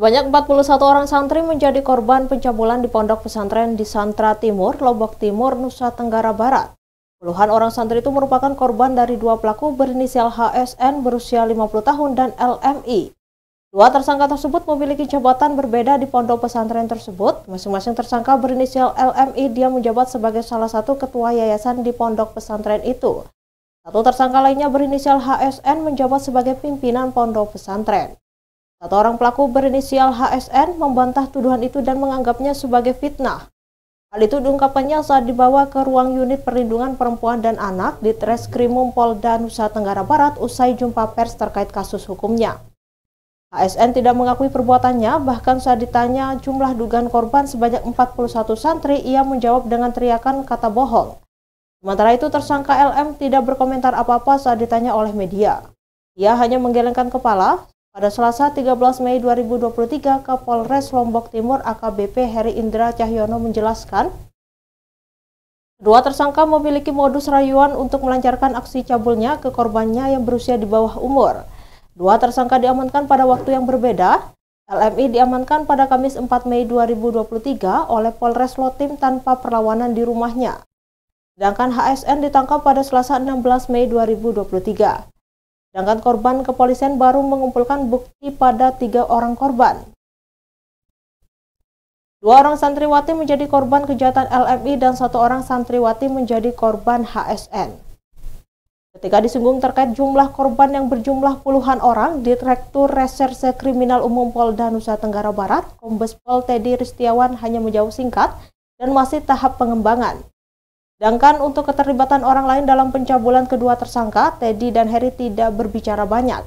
Sebanyak 41 orang santri menjadi korban pencabulan di pondok pesantren di Santra Timur, Lombok Timur, Nusa Tenggara Barat. Puluhan orang santri itu merupakan korban dari dua pelaku berinisial HSN berusia 50 tahun dan LMI. Dua tersangka tersebut memiliki jabatan berbeda di pondok pesantren tersebut. Masing-masing tersangka berinisial LMI dia menjabat sebagai salah satu ketua yayasan di pondok pesantren itu. Satu tersangka lainnya berinisial HSN menjabat sebagai pimpinan pondok pesantren. Satu orang pelaku berinisial HSN membantah tuduhan itu dan menganggapnya sebagai fitnah. Hal itu diungkapannya saat dibawa ke ruang unit perlindungan perempuan dan anak di Treskrimum Polda Nusa Tenggara Barat usai jumpa pers terkait kasus hukumnya. HSN tidak mengakui perbuatannya, bahkan saat ditanya jumlah dugaan korban sebanyak 41 santri, ia menjawab dengan teriakan kata bohong. Sementara itu tersangka LM tidak berkomentar apa-apa saat ditanya oleh media. Ia hanya menggelengkan kepala, pada Selasa 13 Mei 2023, Kapolres Lombok Timur AKBP Heri Indra Cahyono menjelaskan, dua tersangka memiliki modus rayuan untuk melancarkan aksi cabulnya ke korbannya yang berusia di bawah umur. Dua tersangka diamankan pada waktu yang berbeda. LMI diamankan pada Kamis 4 Mei 2023 oleh Polres Lotim tanpa perlawanan di rumahnya. Sedangkan HSN ditangkap pada Selasa 16 Mei 2023. Sedangkan korban kepolisian baru mengumpulkan bukti pada tiga orang korban. Dua orang santriwati menjadi korban kejahatan LMI dan satu orang santriwati menjadi korban HSN. Ketika disinggung terkait jumlah korban yang berjumlah puluhan orang, Direktur Reserse Kriminal Umum Polda Nusa Tenggara Barat, Kombes Pol Teddy Ristiawan hanya menjawab singkat dan masih tahap pengembangan. Sedangkan untuk keterlibatan orang lain dalam pencabulan kedua tersangka, Teddy dan Harry tidak berbicara banyak.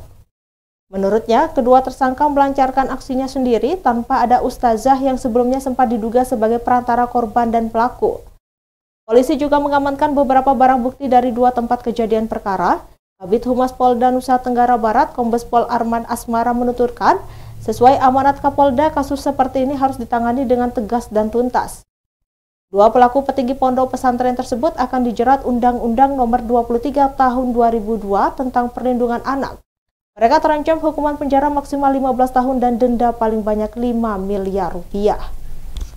Menurutnya, kedua tersangka melancarkan aksinya sendiri tanpa ada ustazah yang sebelumnya sempat diduga sebagai perantara korban dan pelaku. Polisi juga mengamankan beberapa barang bukti dari dua tempat kejadian perkara. Kabit Humas Polda Nusa Tenggara Barat, Kombes Pol Arman Asmara menuturkan, sesuai amanat Kapolda, kasus seperti ini harus ditangani dengan tegas dan tuntas. Dua pelaku petinggi pondok pesantren tersebut akan dijerat Undang-Undang Nomor 23 Tahun 2002 tentang Perlindungan Anak. Mereka terancam hukuman penjara maksimal 15 tahun dan denda paling banyak 5 miliar rupiah.